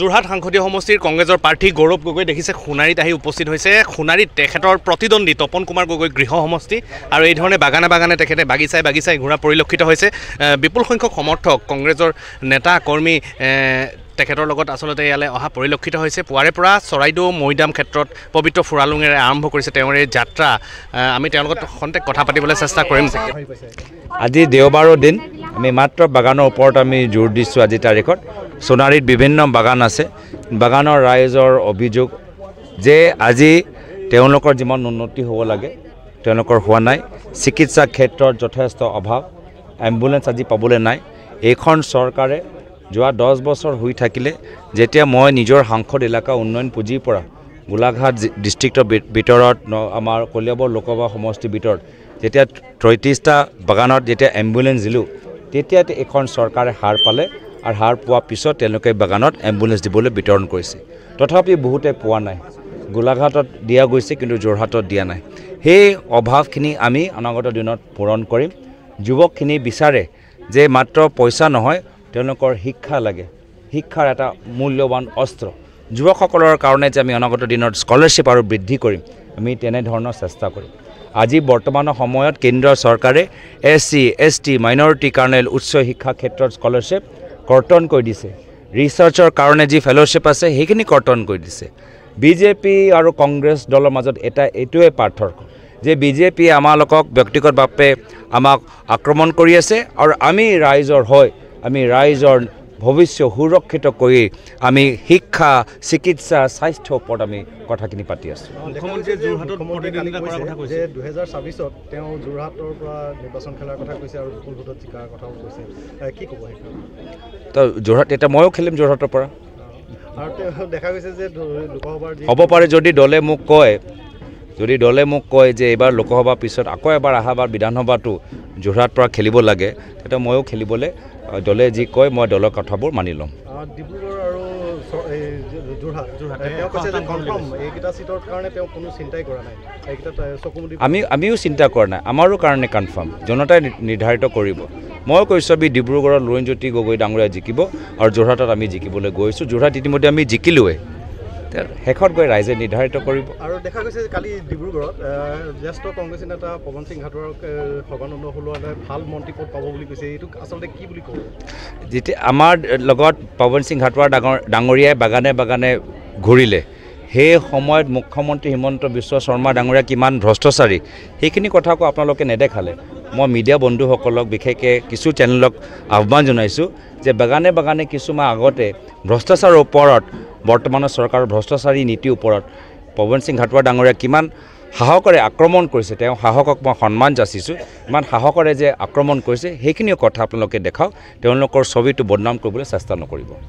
যোৰহাট সাংসদীয় সমষ্টিৰ কংগ্ৰেছৰ প্ৰাৰ্থী গৌৰৱ গগৈ দেখিছে সোণাৰীত আহি উপস্থিত হৈছে সোণাৰীত তেখেতৰ প্ৰতিদ্বন্দ্বী তপন কুমাৰ গগৈ গৃহ সমষ্টি আৰু এইধৰণে বাগানে বাগানে তেখেতে বাগিচাই বাগিচাই ঘূৰা পৰিলক্ষিত হৈছে বিপুল সংখ্যক সমৰ্থক কংগ্ৰেছৰ নেতা কৰ্মী তেখেতৰ লগত আচলতে ইয়ালৈ অহা পৰিলক্ষিত হৈছে পুৱাৰে পৰা চৰাইদেউ মৈদাম ক্ষেত্ৰত পবিত্ৰ ফুৰালুঙেৰে আৰম্ভ কৰিছে তেওঁৰ এই যাত্ৰা আমি তেওঁৰ লগত সন্তেক কথা পাতিবলৈ চেষ্টা কৰিম আজি দেওবাৰৰ দিন আমি মাত্ৰ বাগানৰ ওপৰত আমি জোৰ দিছোঁ আজি তাৰিখত সোণাৰীত বিভিন্ন বাগান আছে বাগানৰ ৰাইজৰ অভিযোগ যে আজি তেওঁলোকৰ যিমান উন্নতি হ'ব লাগে তেওঁলোকৰ হোৱা নাই চিকিৎসা ক্ষেত্ৰত যথেষ্ট অভাৱ এম্বুলেঞ্চ আজি পাবলৈ নাই এইখন চৰকাৰে যোৱা দহ বছৰ হৈ থাকিলে যেতিয়া মই নিজৰ সাংসদ এলেকা উন্নয়ন পুঁজিৰ পৰা গোলাঘাট ডিষ্ট্ৰিক্টৰ ভিতৰত আমাৰ কলিয়াবৰ লোকসভা সমষ্টিৰ ভিতৰত যেতিয়া তৈত্ৰিছটা বাগানত যেতিয়া এম্বুলেঞ্চ দিলোঁ তেতিয়া এখন চৰকাৰে সাৰ পালে আৰু সাৰ পোৱাৰ পিছত তেওঁলোকে বাগানত এম্বুলেঞ্চ দিবলৈ বিতৰণ কৰিছে তথাপি বহুতে পোৱা নাই গোলাঘাটত দিয়া গৈছে কিন্তু যোৰহাটত দিয়া নাই সেই অভাৱখিনি আমি অনাগত দিনত পূৰণ কৰিম যুৱকখিনি বিচাৰে যে মাত্ৰ পইচা নহয় তেওঁলোকৰ শিক্ষা লাগে শিক্ষাৰ এটা মূল্যৱান অস্ত্ৰ যুৱকসকলৰ কাৰণে যে আমি অনাগত দিনত স্কলাৰশ্বিপ আৰু বৃদ্ধি কৰিম আমি তেনেধৰণৰ চেষ্টা কৰিম আজি বৰ্তমান সময়ত কেন্দ্ৰ চৰকাৰে S C S T minority কাৰণে উচ্চ শিক্ষা ক্ষেত্ৰত স্কলাৰশ্বিপ কৰ্তন কৰি দিছে ৰিচাৰ্চৰ কাৰণে যি ফেল'শ্বিপ আছে সেইখিনি কৰ্তন কৰি দিছে বি জে পি আৰু কংগ্ৰেছ দলৰ মাজত এটা এইটোৱে পাৰ্থক্য যে বি জে পিয়ে আমালোকক ব্যক্তিগতভাৱে আমাক আক্ৰমণ কৰি আছে আৰু আমি ৰাইজৰ হৈ আমি ৰাইজৰ ভৱিষ্য সুৰক্ষিত কৰি আমি শিক্ষা চিকিৎসা স্বাস্থ্যৰ ওপৰত আমি কথাখিনি পাতি আছোঁ মুখ্যমন্ত্ৰীয়ে যোৰহাট এতিয়া ময়ো খেলিম যোৰহাটৰ পৰা হ'ব পাৰে যদি দলে মোক কয় যদি দলে মোক কয় যে এইবাৰ লোকসভাৰ পিছত আকৌ এবাৰ অহাবাৰ বিধানসভাটো যোৰহাটৰ পৰা খেলিব লাগে তেতিয়া ময়ো খেলিবলৈ দলে যি কয় মই দলৰ কথাবোৰ মানি ল'ম আমি আমিও চিন্তা কৰা নাই আমাৰো কাৰণে কনফাৰ্ম জনতাই নিৰ্ধাৰিত কৰিব মই কৈছোঁ আমি ডিব্ৰুগড়ৰ লুৰিণজ্যোতি গগৈ ডাঙৰীয়া জিকিব আৰু যোৰহাটত আমি জিকিবলৈ গৈছোঁ যোৰহাট ইতিমধ্যে আমি জিকিলোৱেই শেষত গৈ ৰাইজে নিৰ্ধাৰিত কৰিব আৰু দেখা গৈছে কালি ডিব্ৰুগড়ত জ্যেষ্ঠ কংগ্ৰেছ নেতা পৱন সিং ঘাটোৱাৰক সগানন্দ সোণোৱালে ভাল মন্ত্ৰী পদ পাব বুলি কৈছে এইটো আচলতে কি বুলি ক'ব যেতিয়া আমাৰ লগত পৱন সিং ঘাটোৱাৰ ডাঙৰ ডাঙৰীয়াই বাগানে বাগানে ঘূৰিলে সেই সময়ত মুখ্যমন্ত্ৰী হিমন্ত বিশ্ব শৰ্মা ডাঙৰীয়া কিমান ভ্ৰষ্টাচাৰী সেইখিনি কথা কথাকো আপোনালোকে নেদেখালে মই মিডিয়া বন্ধুসকলক বিশেষকৈ কিছু চেনেলক আহ্বান জনাইছোঁ যে বাগানে বাগানে কিছুমান আগতে ভ্ৰষ্টাচাৰৰ ওপৰত বৰ্তমানৰ চৰকাৰৰ ভ্ৰষ্টাচাৰী নীতিৰ ওপৰত পৱন সিং ঘাটোৱাৰ ডাঙৰীয়া কিমান সাহসেৰে আক্ৰমণ কৰিছে তেওঁ সাহসক মই সন্মান যাচিছোঁ ইমান সাহসেৰে যে আক্ৰমণ কৰিছে সেইখিনিও কথা আপোনালোকে দেখাওক তেওঁলোকৰ ছবিটো বদনাম কৰিবলৈ চেষ্টা নকৰিব